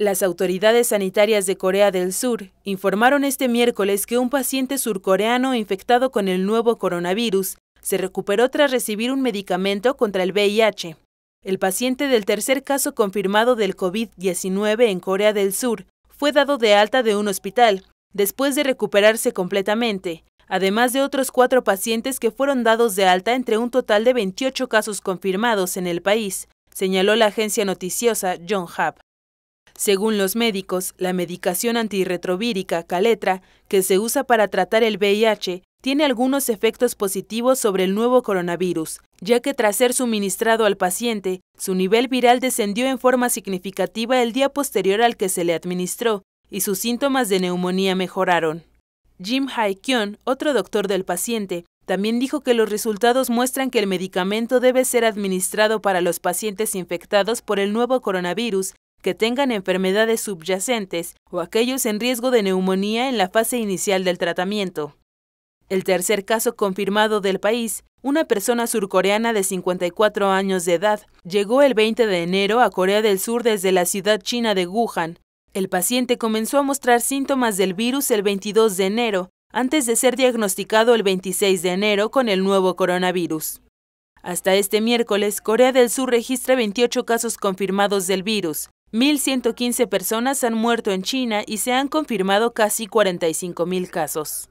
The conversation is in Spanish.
Las autoridades sanitarias de Corea del Sur informaron este miércoles que un paciente surcoreano infectado con el nuevo coronavirus se recuperó tras recibir un medicamento contra el VIH. El paciente del tercer caso confirmado del COVID-19 en Corea del Sur fue dado de alta de un hospital, después de recuperarse completamente, además de otros cuatro pacientes que fueron dados de alta entre un total de 28 casos confirmados en el país, señaló la agencia noticiosa John Hub. Según los médicos, la medicación antirretrovírica Caletra, que se usa para tratar el VIH, tiene algunos efectos positivos sobre el nuevo coronavirus, ya que tras ser suministrado al paciente, su nivel viral descendió en forma significativa el día posterior al que se le administró, y sus síntomas de neumonía mejoraron. Jim hae otro doctor del paciente, también dijo que los resultados muestran que el medicamento debe ser administrado para los pacientes infectados por el nuevo coronavirus que tengan enfermedades subyacentes o aquellos en riesgo de neumonía en la fase inicial del tratamiento. El tercer caso confirmado del país, una persona surcoreana de 54 años de edad, llegó el 20 de enero a Corea del Sur desde la ciudad china de Wuhan. El paciente comenzó a mostrar síntomas del virus el 22 de enero, antes de ser diagnosticado el 26 de enero con el nuevo coronavirus. Hasta este miércoles, Corea del Sur registra 28 casos confirmados del virus, 1.115 personas han muerto en China y se han confirmado casi 45.000 casos.